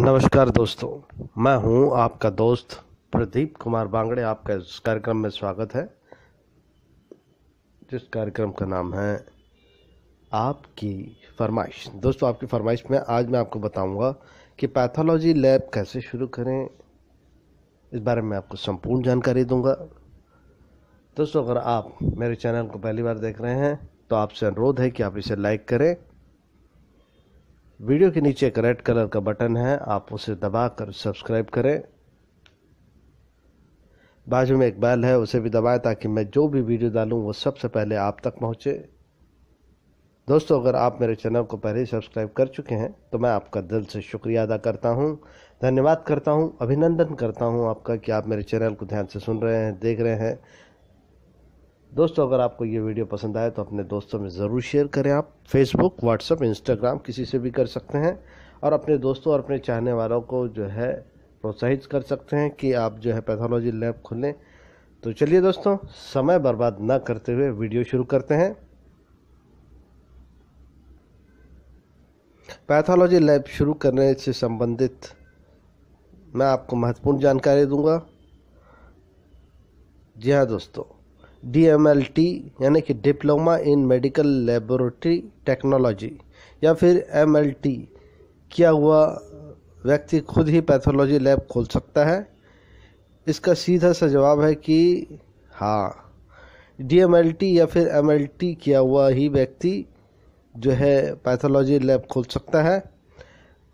नमस्कार दोस्तों मैं हूं आपका दोस्त प्रदीप कुमार बांगड़े आपका इस कार्यक्रम में स्वागत है जिस कार्यक्रम का नाम है आपकी फरमाइश दोस्तों आपकी फरमाइश में आज मैं आपको बताऊंगा कि पैथोलॉजी लैब कैसे शुरू करें इस बारे में आपको संपूर्ण जानकारी दूंगा दोस्तों अगर आप मेरे चैनल को पहली बार देख रहे हैं तो आपसे अनुरोध है कि आप इसे लाइक करें वीडियो के नीचे एक रेड कलर का बटन है आप उसे दबाकर सब्सक्राइब करें बाजू में एक बैल है उसे भी दबाएं ताकि मैं जो भी वीडियो डालूं वो सबसे पहले आप तक पहुंचे दोस्तों अगर आप मेरे चैनल को पहले ही सब्सक्राइब कर चुके हैं तो मैं आपका दिल से शुक्रिया अदा करता हूं धन्यवाद करता हूं अभिनंदन करता हूं आपका कि आप मेरे चैनल को ध्यान से सुन रहे हैं देख रहे हैं दोस्तों अगर आपको ये वीडियो पसंद आए तो अपने दोस्तों में ज़रूर शेयर करें आप फेसबुक व्हाट्सअप इंस्टाग्राम किसी से भी कर सकते हैं और अपने दोस्तों और अपने चाहने वालों को जो है प्रोत्साहित कर सकते हैं कि आप जो है पैथोलॉजी लैब खोलें तो चलिए दोस्तों समय बर्बाद ना करते हुए वीडियो शुरू करते हैं पैथोलॉजी लैब शुरू करने से संबंधित मैं आपको महत्वपूर्ण जानकारी दूंगा जी हाँ दोस्तों डी यानी कि diploma in medical laboratory technology या फिर एम किया हुआ व्यक्ति खुद ही पैथोलॉजी लैब खोल सकता है इसका सीधा सा जवाब है कि हाँ डी या फिर एम किया हुआ ही व्यक्ति जो है पैथोलॉजी लैब खोल सकता है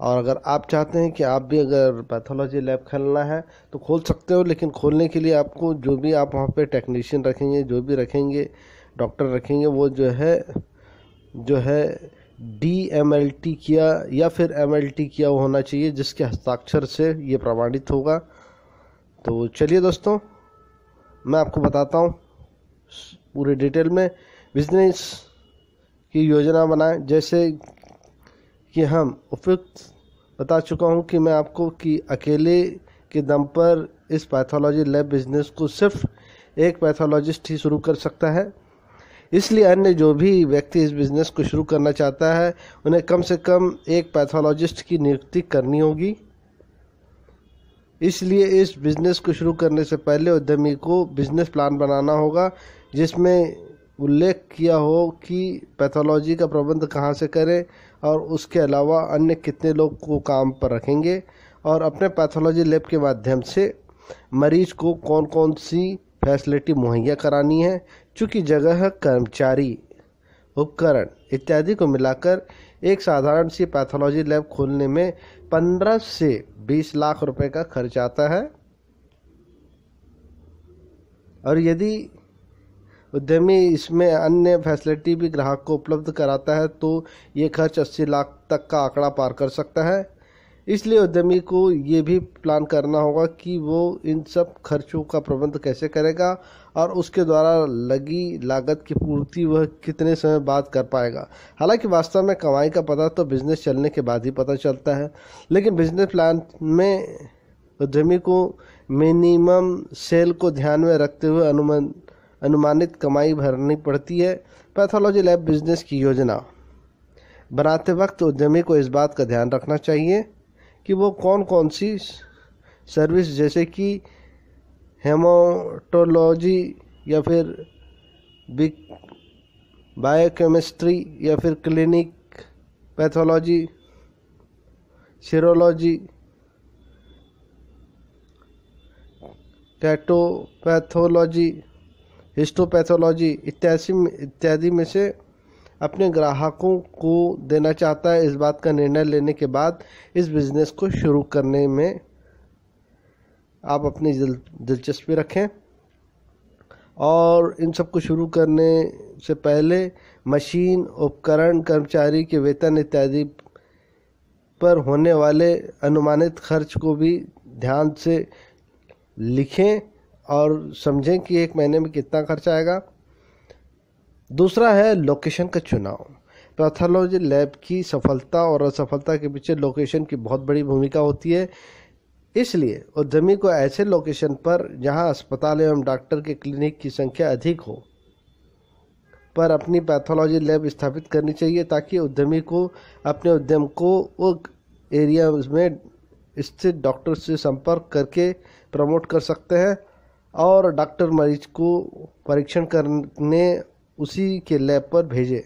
और अगर आप चाहते हैं कि आप भी अगर पैथोलॉजी लैब खोलना है तो खोल सकते हो लेकिन खोलने के लिए आपको जो भी आप वहाँ पे टेक्नीशियन रखेंगे जो भी रखेंगे डॉक्टर रखेंगे वो जो है जो है डी एम एल टी किया या फिर एम एल टी किया होना चाहिए जिसके हस्ताक्षर से ये प्रमाणित होगा तो चलिए दोस्तों मैं आपको बताता हूँ पूरे डिटेल में बिजनेस की योजना बनाएं जैसे कि हम उपयुक्त बता चुका हूँ कि मैं आपको कि अकेले के दम पर इस पैथोलॉजी लैब बिजनेस को सिर्फ एक पैथोलॉजिस्ट ही शुरू कर सकता है इसलिए अन्य जो भी व्यक्ति इस बिज़नेस को शुरू करना चाहता है उन्हें कम से कम एक पैथोलॉजिस्ट की नियुक्ति करनी होगी इसलिए इस बिज़नेस को शुरू करने से पहले उद्यमी को बिज़नेस प्लान बनाना होगा जिसमें उल्लेख किया हो कि पैथोलॉजी का प्रबंध कहाँ से करें और उसके अलावा अन्य कितने लोग को काम पर रखेंगे और अपने पैथोलॉजी लैब के माध्यम से मरीज को कौन कौन सी फैसिलिटी मुहैया करानी है चूँकि जगह कर्मचारी उपकरण इत्यादि को मिलाकर एक साधारण सी पैथोलॉजी लैब खोलने में 15 से 20 लाख रुपए का खर्च आता है और यदि उद्यमी इसमें अन्य फैसिलिटी भी ग्राहक को उपलब्ध कराता है तो ये खर्च अस्सी लाख तक का आंकड़ा पार कर सकता है इसलिए उद्यमी को ये भी प्लान करना होगा कि वो इन सब खर्चों का प्रबंध कैसे करेगा और उसके द्वारा लगी लागत की पूर्ति वह कितने समय बाद कर पाएगा हालांकि वास्तव में कमाई का पता तो बिज़नेस चलने के बाद ही पता चलता है लेकिन बिजनेस प्लान में उद्यमी को मिनिमम सेल को ध्यान में रखते हुए अनुमान अनुमानित कमाई भरनी पड़ती है पैथोलॉजी लैब बिजनेस की योजना बनाते वक्त उद्यमी को इस बात का ध्यान रखना चाहिए कि वो कौन कौन सी सर्विस जैसे कि हेमोटोलॉजी या फिर बिग बायोकेमिस्ट्री या फिर clinic pathology serology cytopathology histopathology इत्यादि इत्यादि में से अपने ग्राहकों को देना चाहता है इस बात का निर्णय लेने के बाद इस बिज़नेस को शुरू करने में आप अपनी दिलचस्पी रखें और इन सब को शुरू करने से पहले मशीन उपकरण कर्मचारी के वेतन इत्यादि पर होने वाले अनुमानित खर्च को भी ध्यान से लिखें और समझें कि एक महीने में कितना खर्चा आएगा दूसरा है लोकेशन का चुनाव पैथोलॉजी लैब की सफलता और असफलता के पीछे लोकेशन की बहुत बड़ी भूमिका होती है इसलिए उद्यमी को ऐसे लोकेशन पर जहां अस्पताल एवं डॉक्टर के क्लिनिक की संख्या अधिक हो पर अपनी पैथोलॉजी लैब स्थापित करनी चाहिए ताकि उद्यमी को अपने उद्यम को वो एरिया में स्थित डॉक्टर से संपर्क करके प्रमोट कर सकते हैं और डॉक्टर मरीज को परीक्षण करने उसी के लैब पर भेजे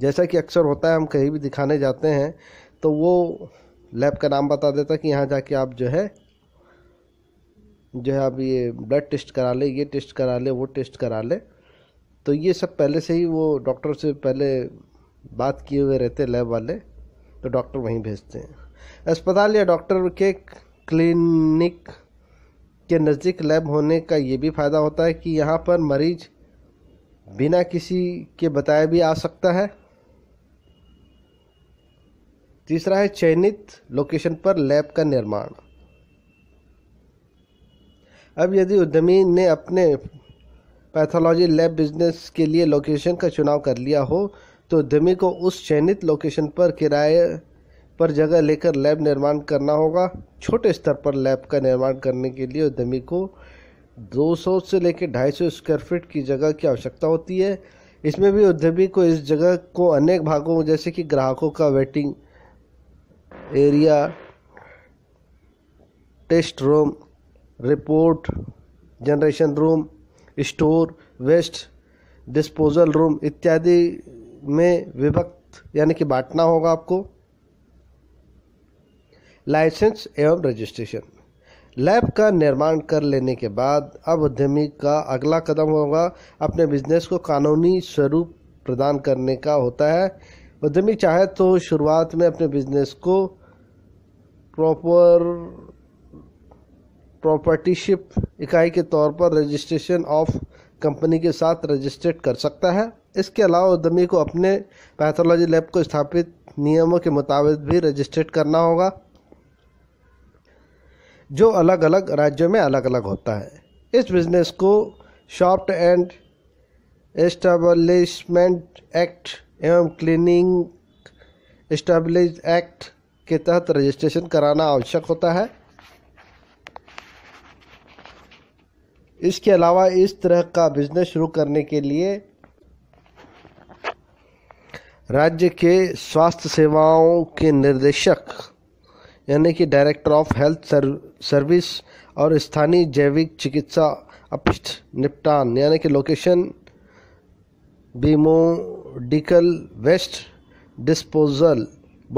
जैसा कि अक्सर होता है हम कहीं भी दिखाने जाते हैं तो वो लैब का नाम बता देता कि यहाँ जाके आप जो है जो है आप ये ब्लड टेस्ट करा ले ये टेस्ट करा ले वो टेस्ट करा ले तो ये सब पहले से ही वो डॉक्टर से पहले बात किए हुए रहते लैब वाले तो डॉक्टर वहीं भेजते हैं अस्पताल या डॉक्टर के क्लिनिक के नज़दीक लैब होने का ये भी फ़ायदा होता है कि यहाँ पर मरीज बिना किसी के बताए भी आ सकता है तीसरा है चयनित लोकेशन पर लैब का निर्माण अब यदि उद्यमी ने अपने पैथोलॉजी लैब बिजनेस के लिए लोकेशन का चुनाव कर लिया हो तो उद्यमी को उस चयनित लोकेशन पर किराए पर जगह लेकर लैब निर्माण करना होगा छोटे स्तर पर लैब का निर्माण करने के लिए उद्यमी को 200 से लेकर 250 स्क्वायर फीट की जगह की आवश्यकता होती है इसमें भी उद्यमी को इस जगह को अनेक भागों जैसे कि ग्राहकों का waiting area test room report generation room store waste disposal room इत्यादि में विभक्त यानी कि बांटना होगा आपको लाइसेंस एवं रजिस्ट्रेशन लैब का निर्माण कर लेने के बाद अब उद्यमी का अगला कदम होगा अपने बिजनेस को कानूनी स्वरूप प्रदान करने का होता है उद्यमी चाहे तो शुरुआत में अपने बिजनेस को प्रॉपर प्रॉपर्टीशिप इकाई के तौर पर रजिस्ट्रेशन ऑफ कंपनी के साथ रजिस्टर्ड कर सकता है इसके अलावा उद्यमी को अपने पैथोलॉजी लैब को स्थापित नियमों के मुताबिक भी रजिस्टर्ड करना होगा जो अलग अलग राज्यों में अलग अलग होता है इस बिज़नेस को शॉप्ट एंड एस्टबलिशमेंट एक्ट एवं क्लीनिंग एस्टबलिश एक्ट के तहत रजिस्ट्रेशन कराना आवश्यक होता है इसके अलावा इस तरह का बिजनेस शुरू करने के लिए राज्य के स्वास्थ्य सेवाओं के निर्देशक यानी कि डायरेक्टर ऑफ हेल्थ सर्विस और स्थानीय जैविक चिकित्सा अपिष्ट निपटान यानी कि location biomedical waste disposal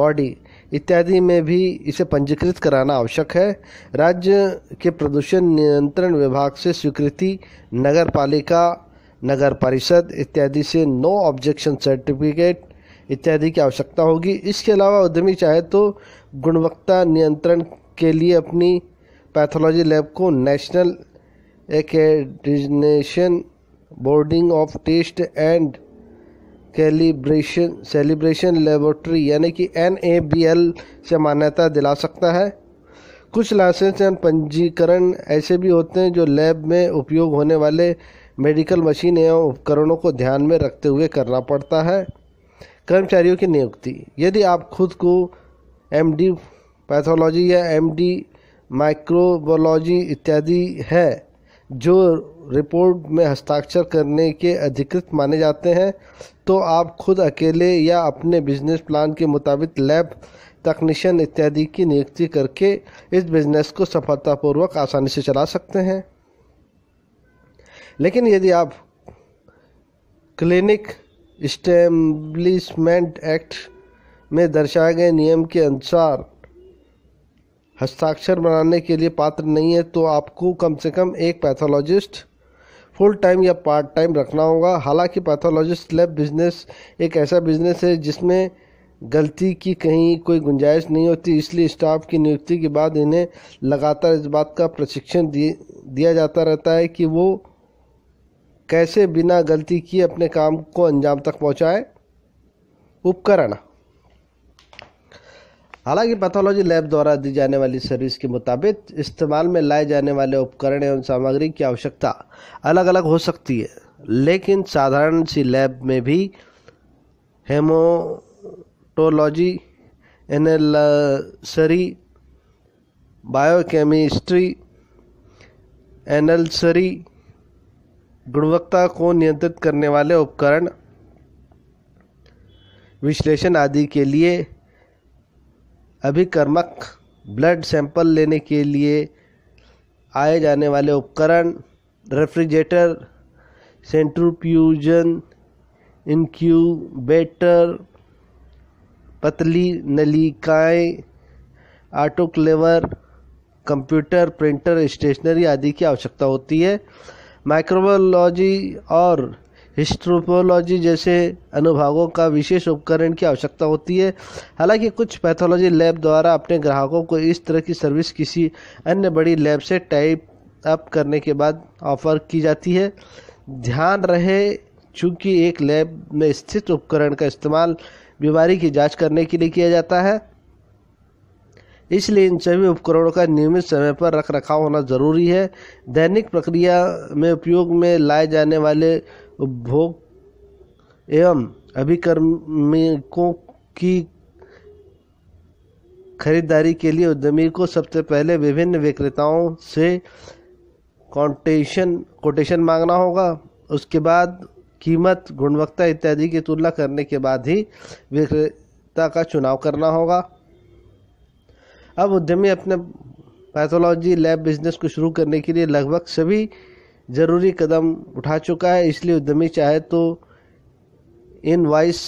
body इत्यादि में भी इसे पंजीकृत कराना आवश्यक है राज्य के प्रदूषण नियंत्रण विभाग से स्वीकृति नगर पालिका नगर परिषद इत्यादि से नो ऑब्जेक्शन सर्टिफिकेट इत्यादि की आवश्यकता होगी इसके अलावा उद्यमी चाहे तो गुणवत्ता नियंत्रण के लिए अपनी पैथोलॉजी लैब को national accreditation boarding of test and calibration celebration laboratory यानी कि एन से मान्यता दिला सकता है कुछ लाइसेंस एंड पंजीकरण ऐसे भी होते हैं जो लैब में उपयोग होने वाले मेडिकल मशीन एवं उपकरणों को ध्यान में रखते हुए करना पड़ता है कर्मचारियों की नियुक्ति यदि आप खुद को एमडी पैथोलॉजी या एमडी माइक्रोबोलॉजी इत्यादि है जो रिपोर्ट में हस्ताक्षर करने के अधिकृत माने जाते हैं तो आप खुद अकेले या अपने बिजनेस प्लान के मुताबिक लैब तकनीशियन इत्यादि की नियुक्ति करके इस बिज़नेस को सफलतापूर्वक आसानी से चला सकते हैं लेकिन यदि आप क्लिनिक इस्टेब्लिशमेंट एक्ट में दर्शाए गए नियम के अनुसार हस्ताक्षर बनाने के लिए पात्र नहीं है तो आपको कम से कम एक पैथोलॉजिस्ट फुल टाइम या पार्ट टाइम रखना होगा हालांकि पैथोलॉजिस्ट लैब बिजनेस एक ऐसा बिजनेस है जिसमें गलती की कहीं कोई गुंजाइश नहीं होती इसलिए स्टाफ की नियुक्ति के बाद इन्हें लगातार इस बात का प्रशिक्षण दिया जाता रहता है कि वो कैसे बिना गलती किए अपने काम को अंजाम तक पहुंचाए उपकरण हालांकि पैथोलॉजी लैब द्वारा दी जाने वाली सर्विस के मुताबिक इस्तेमाल में लाए जाने वाले उपकरण एवं सामग्री की आवश्यकता अलग अलग हो सकती है लेकिन साधारण सी लैब में भी हेमोटोलॉजी एनलसरी बायोकेमिस्ट्री एनलसरी गुणवत्ता को नियंत्रित करने वाले उपकरण विश्लेषण आदि के लिए अभिकर्मक ब्लड सैंपल लेने के लिए आए जाने वाले उपकरण रेफ्रिजरेटर सेंट्रोप्यूजन इनक्यूबेटर पतली नलिकाएं ऑटोक्लेवर कंप्यूटर प्रिंटर स्टेशनरी आदि की आवश्यकता होती है माइक्रोबोलॉजी और हिस्ट्रोपोलॉजी जैसे अनुभागों का विशेष उपकरण की आवश्यकता होती है हालांकि कुछ पैथोलॉजी लैब द्वारा अपने ग्राहकों को इस तरह की सर्विस किसी अन्य बड़ी लैब से टाइप अप करने के बाद ऑफर की जाती है ध्यान रहे चूंकि एक लैब में स्थित उपकरण का इस्तेमाल बीमारी की जांच करने के लिए किया जाता है इसलिए इन सभी उपकरणों का नियमित समय पर रख रखाव होना ज़रूरी है दैनिक प्रक्रिया में उपयोग में लाए जाने वाले उपभोग एवं अभिकर्मिकों की खरीदारी के लिए उद्यमी को सबसे पहले विभिन्न विक्रेताओं से कॉन्टेशन कोटेशन मांगना होगा उसके बाद कीमत गुणवत्ता इत्यादि की तुलना करने के बाद ही विक्रेता का चुनाव करना होगा अब उद्यमी अपने पैथोलॉजी लैब बिजनेस को शुरू करने के लिए लगभग सभी ज़रूरी कदम उठा चुका है इसलिए उद्यमी चाहे तो इन वॉइस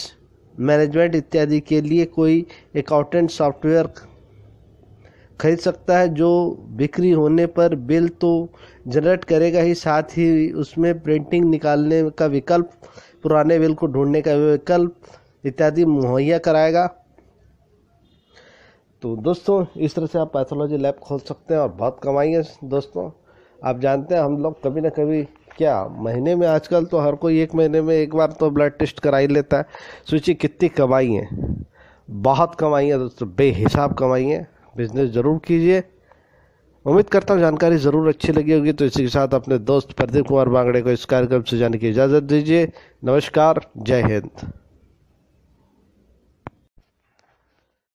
मैनेजमेंट इत्यादि के लिए कोई अकाउंटेंट सॉफ्टवेयर खरीद सकता है जो बिक्री होने पर बिल तो जनरेट करेगा ही साथ ही उसमें प्रिंटिंग निकालने का विकल्प पुराने बिल को ढूंढने का विकल्प इत्यादि मुहैया कराएगा तो दोस्तों इस तरह से आप पैथोलॉजी लैब खोल सकते हैं और बहुत कमाई है दोस्तों आप जानते हैं हम लोग कभी ना कभी क्या महीने में आजकल तो हर कोई एक महीने में एक बार तो ब्लड टेस्ट करा ही लेता है सोचिए कितनी कमाई है बहुत कमाई है दोस्तों बेहिसाब कमाई है बिज़नेस ज़रूर कीजिए उम्मीद करता हूँ जानकारी ज़रूर अच्छी लगी होगी तो इसी के साथ अपने दोस्त प्रदीप कुमार बांगड़े को इस कार्यक्रम से जाने की इजाज़त दीजिए नमस्कार जय हिंद